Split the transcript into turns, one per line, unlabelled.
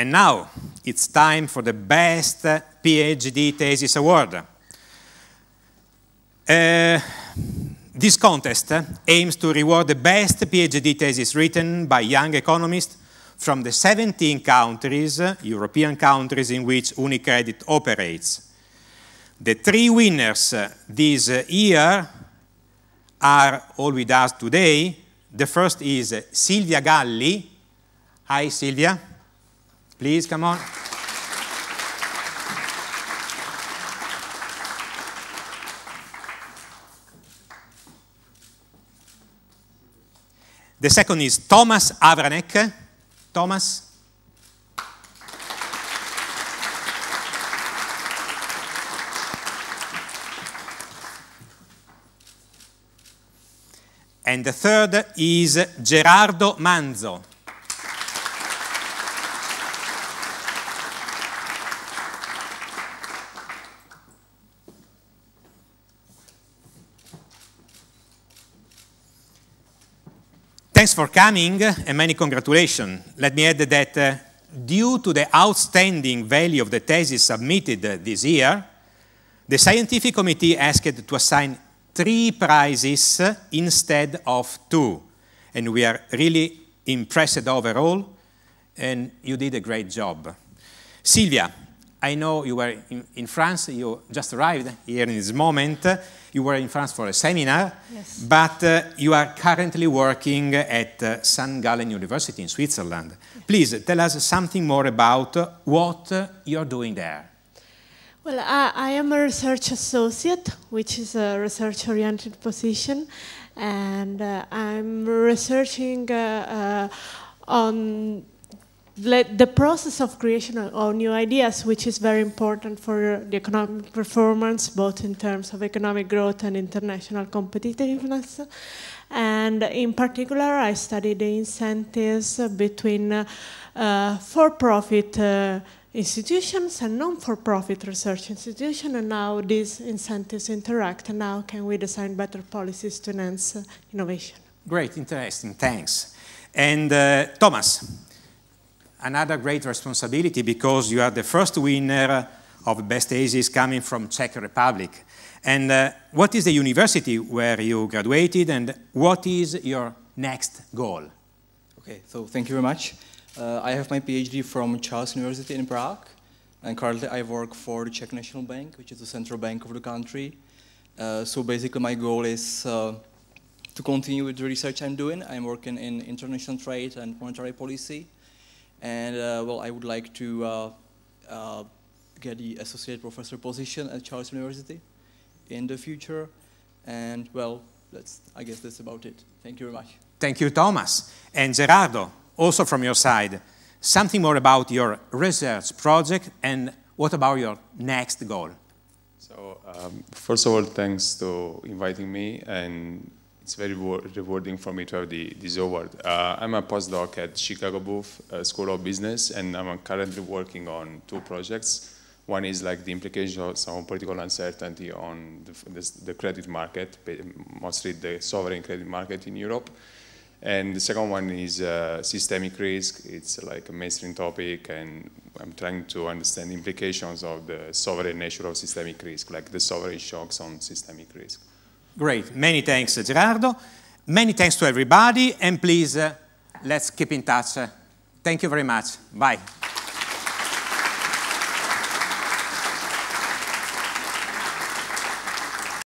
And now it's time for the best PhD thesis award. Uh, this contest aims to reward the best PhD thesis written by young economists from the 17 countries, European countries in which UniCredit operates. The three winners this year are all with us today. The first is Silvia Galli. Hi, Silvia. Please come on. The second is Thomas Avranek. Thomas. And the third is Gerardo Manzo. thanks for coming and many congratulations. Let me add that uh, due to the outstanding value of the thesis submitted uh, this year, the scientific committee asked to assign three prizes uh, instead of two. And we are really impressed overall, and you did a great job. Silvia, I know you were in, in, France, you just arrived here in this moment. You were in France for a seminar, yes. but uh, you are currently working at uh, St. Gallen University in Switzerland. Yes. Please tell us something more about uh, what you're doing there.
Well, I, I, am a research associate, which is a research oriented position, and uh, I'm researching uh, uh, on the process of creation of new ideas, which is very important for the economic performance, both in terms of economic growth and international competitiveness. And in particular, I study the incentives between uh, for-profit uh, institutions and non-for-profit research institutions, and how these incentives interact, and how can we design better policies to enhance uh, innovation.
Great, interesting, thanks. And uh, Thomas, another great responsibility because you are the first winner of Best ACES coming from Czech Republic. And uh, what is the university where you graduated and what is your next goal? Okay, so thank you very much. Uh, I have my
PhD from Charles University in Prague and currently I work for the Czech National Bank, which is the central bank of the country. Uh, so basically my goal is uh, to continue with the research I'm doing. I'm working in international trade and monetary policy and uh, well, I would like to uh, uh, get the associate professor position at Charles University in the future. And well, that's, I guess that's about it. Thank you very much.
Thank you, Thomas. And Gerardo, also from your side, something more about your research project and what about your next goal?
So, um, first of all, thanks to inviting me and it's very rewarding for me to have the, this award. Uh, I'm a postdoc at Chicago Booth uh, School of Business, and I'm currently working on two projects. One is like the implications of political uncertainty on the, the, the credit market, mostly the sovereign credit market in Europe. And the second one is uh, systemic risk. It's like a mainstream topic, and I'm trying to understand implications of the sovereign nature of systemic risk, like the sovereign shocks on systemic risk.
Great. Many thanks, Gerardo. Many thanks to everybody. And please, uh, let's keep in touch. Thank you very much. Bye.